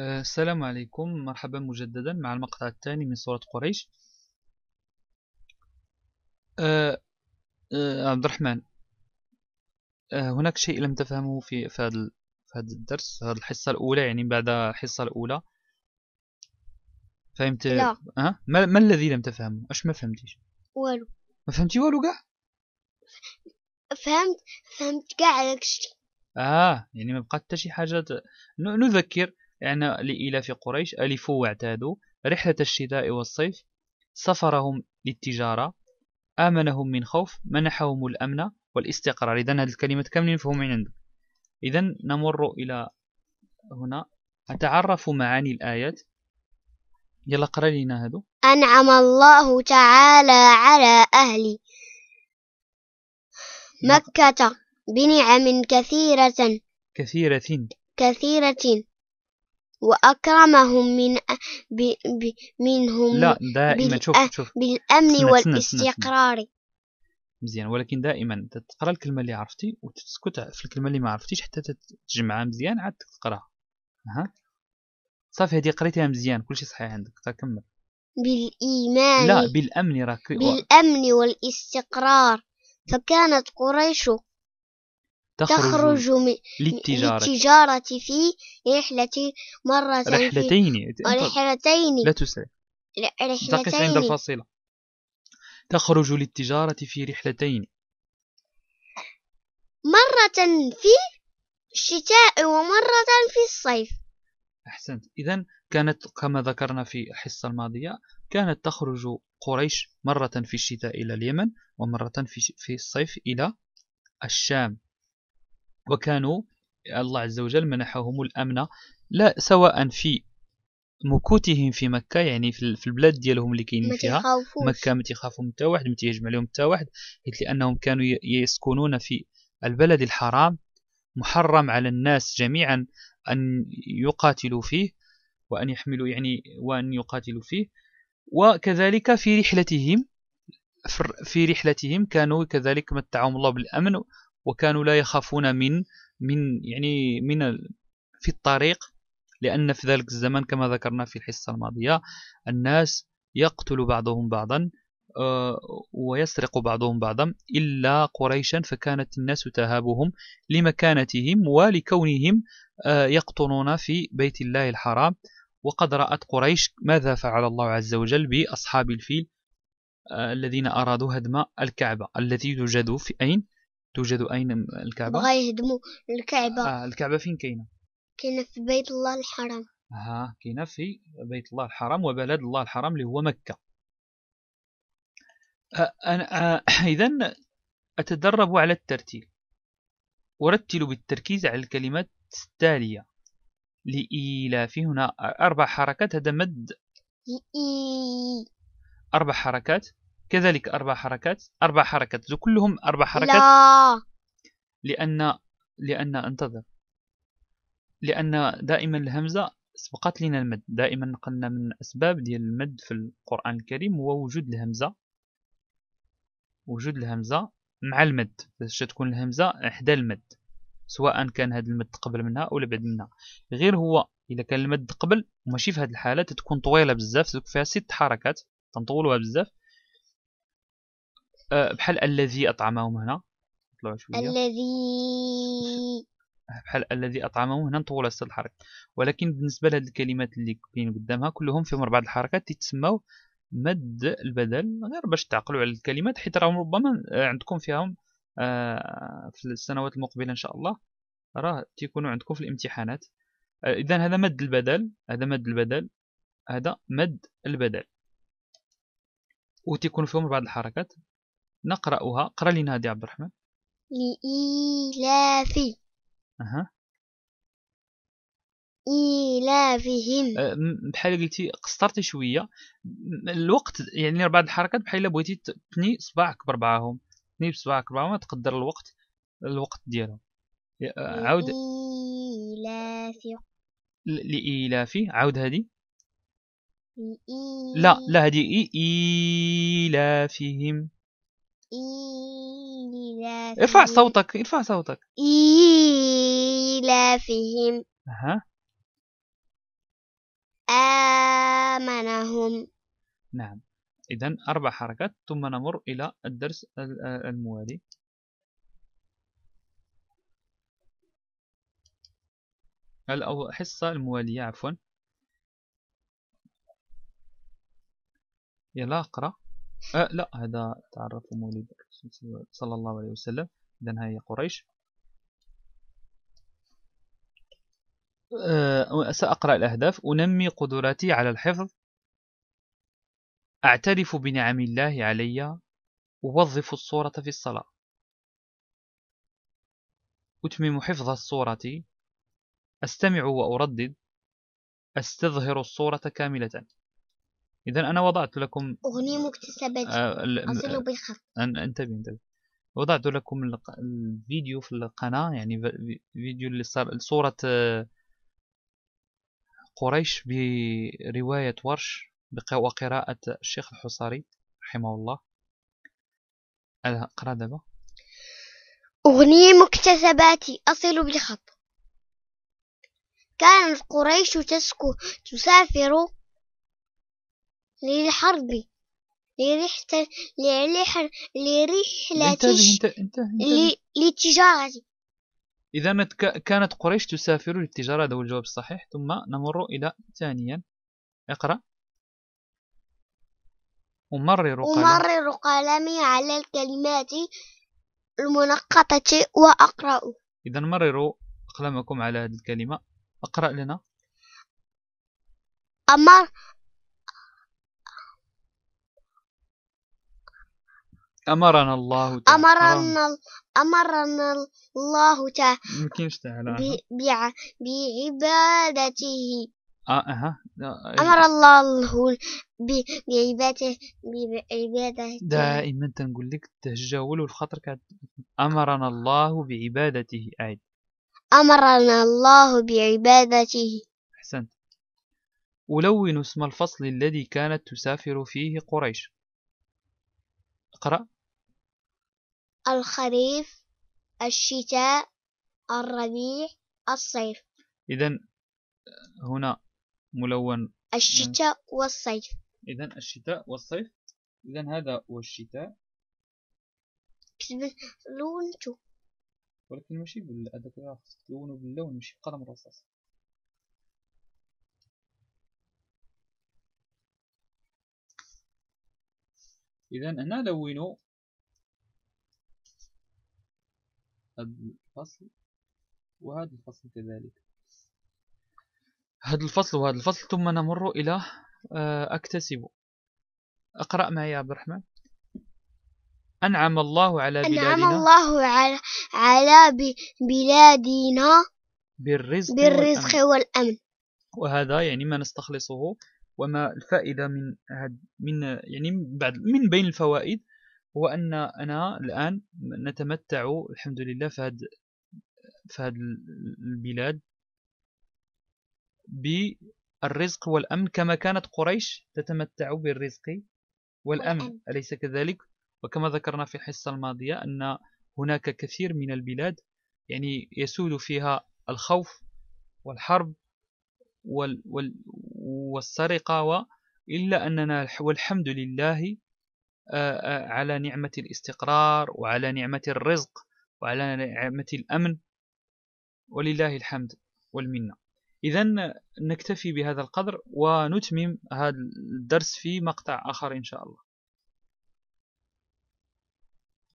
آه، السلام عليكم مرحبا مجددا مع المقطع الثاني من سورة قريش آه،, أه عبد الرحمن أه هناك شيء لم تفهمه في في هذا في هذا الدرس هذه الحصة الأولى يعني بعد الحصة الأولى فهمت لا أه؟ ما, ما الذي لم تفهمه اش ما فهمتيش والو ما فهمتي والو كاع فهمت فهمت كاع داكشي اه يعني ما بقى حتى شي حاجه نذكر إعنا لإيلاف قريش ألفوا واعتادوا رحلة الشتاء والصيف سفرهم للتجارة آمنهم من خوف منحهم الأمن والاستقرار إذا هذه الكلمة كاملين فهم من عنده إذا نمر إلى هنا أتعرف معاني الآيات يلا قرأ لنا هذا أنعم الله تعالى على أهل مكة بنعم كثيرة كثيرة كثيرة وأكرمهم من ب ب منهم لا دائما شوف شوف بالأمن سنة والاستقرار مزيان ولكن دائما تقرا الكلمه اللي عرفتي وتسكت في الكلمه اللي ما عرفتيش حتى تجمعها مزيان عاد تقراها ها صافي هذه قريتيها مزيان كلشي صحيح عندك تكمل بالإيمان لا بالأمن راك بالأمن والاستقرار فكانت قريش تخرج, للتجارة, للتجارة في رحلة مرة رحلتين رحلتين لا تسرع رحلتين عند الفاصلة تخرج للتجارة في رحلتين مرة في الشتاء ومرة في الصيف أحسنت إذا كانت كما ذكرنا في الحصة الماضية كانت تخرج قريش مرة في الشتاء إلى اليمن ومرة في الصيف إلى الشام وكانوا الله عز وجل منحهم الأمن لا سواء في مكوتهم في مكة يعني في البلاد ديالهم اللي كاينين فيها مكة ما تيخافهم حتى واحد ما تيهجم عليهم حتى واحد حيت لأنهم كانوا يسكنون في البلد الحرام محرم على الناس جميعا أن يقاتلوا فيه وأن يحملوا يعني وأن يقاتلوا فيه وكذلك في رحلتهم في رحلتهم كانوا كذلك متعهم الله بالأمن وكانوا لا يخافون من من يعني من في الطريق لأن في ذلك الزمان كما ذكرنا في الحصة الماضية الناس يقتل بعضهم بعضا آه، ويسرق بعضهم بعضا إلا قريشا فكانت الناس تهابهم لمكانتهم ولكونهم آه، يقطنون في بيت الله الحرام وقد رأت قريش ماذا فعل الله عز وجل بأصحاب الفيل آه، الذين أرادوا هدم الكعبة التي يوجد في أين؟ توجد أين الكعبة؟ بغا يهدموا الكعبة آه الكعبة فين كاينة؟ كاينة في بيت الله الحرام ها كاينة في بيت الله الحرام وبلد الله الحرام اللي هو مكة آه أنا آه إذا أتدرب على الترتيل أرتل بالتركيز على الكلمات التالية لإيلاف هنا أربع حركات هذا مد أربع حركات كذلك أربع حركات أربع حركات ذو كلهم أربع حركات لا لأن لأن انتظر لأن دائما الهمزة سبقت لنا المد دائما قلنا من الأسباب ديال المد في القرآن الكريم هو وجود الهمزة وجود الهمزة مع المد باش تكون الهمزة حدا المد سواء كان هذا المد قبل منها أو بعد منها غير هو إذا كان المد قبل وماشي في هذه الحالة تكون طويلة بزاف فيها ست حركات تنطولوها بزاف أه، بحال الذي أطعمهم هنا طلعوا شوية الذي بحال الذي أطعمهم هنا نطولوا هسه الحركة ولكن بالنسبة لهاد الكلمات اللي كاين قدامها كلهم فيهم اربع الحركات تيتسموا مد البدل غير باش تعقلوا على الكلمات حيت راهم ربما آه، عندكم فيهم آه، في السنوات المقبلة إن شاء الله راه تيكونوا عندكم في الامتحانات إذا هذا مد البدل هذا مد البدل هذا مد البدل وتيكون فيهم بعض الحركات نقرأها قرأ لنا هذه عبد الرحمن لإيلاف أها إيلافهم أه، بحال قلتي قصرتي شوية الوقت يعني بعض الحركات بحال بغيتي تثني صباعك بربعهم تثني بصباعك بربعهم تقدر الوقت الوقت ديالهم أه، عاود لإيلاف لإيلاف عاود هادي لا لا هادي إيلافهم إيلافهم ارفع صوتك ارفع صوتك إيلافهم أها آمنهم نعم إذا أربع حركات ثم نمر إلى الدرس آه، الموالي الحصة الموالية عفوا يلا اقرأ أه لا هذا تعرف مولد صلى الله عليه وسلم إذا هي قريش أه سأقرأ الأهداف أنمي قدراتي على الحفظ أعترف بنعم الله علي أوظف الصورة في الصلاة أتمم حفظ الصورة أستمع وأردد أستظهر الصورة كاملة إذا أنا وضعت لكم أغنية مكتسبة آه أصل بالخط انتبه انتبه وضعت لكم الفيديو في القناة يعني فيديو اللي صار صورة آه، قريش برواية ورش وقراءة الشيخ الحصاري رحمه الله اقرأ دابا أغنية مكتسباتي أصل بالخط كانت قريش تسكو تسافر للحرب لرحلة لرحلة لرحلة للتجارة إذا كانت قريش تسافر للتجارة هذا هو الجواب الصحيح ثم نمر إلى ثانيا اقرأ أمرر قلمي أمرر قلمي على الكلمات المنقطة وأقرأ إذا مرروا قلمكم على هذه الكلمة أقرأ لنا أمر أمرنا الله تعالى أمرنا أمرنا الله تعالى يمكنش تعالى بعبادته آه، أها إيه. أمر الله بعبادته بعبادته دائما تنقول لك تجاولوا الخطر أمرنا الله بعبادته أعد أمرنا الله بعبادته أحسنت ولون اسم الفصل الذي كانت تسافر فيه قريش اقرأ الخريف الشتاء الربيع الصيف إذا هنا ملون الشتاء والصيف إذا الشتاء والصيف إذا هذا هو الشتاء لونته ولكن ماشي بالادب خاصك تلونه باللون ماشي بقلم رصاص إذا هنا لونه قبل الفصل وهذا الفصل كذلك هذا الفصل وهذا الفصل ثم نمر إلى آه، أكتسب أقرأ معي يا عبد الرحمن أنعم الله على بلادنا أنعم الله على, على بلادنا بالرزق, بالرزق والأمن. والأمن وهذا يعني ما نستخلصه وما الفائدة من من يعني بعد من بين الفوائد هو أننا الآن نتمتع الحمد لله في هذا في البلاد بالرزق والأمن كما كانت قريش تتمتع بالرزق والأمن أليس كذلك وكما ذكرنا في الحصة الماضية أن هناك كثير من البلاد يعني يسود فيها الخوف والحرب وال وال والسرقة إلا أننا والحمد لله آه، آه، على نعمة الاستقرار وعلى نعمة الرزق وعلى نعمة الأمن ولله الحمد والمنة إذا نكتفي بهذا القدر ونتمم هذا الدرس في مقطع آخر إن شاء الله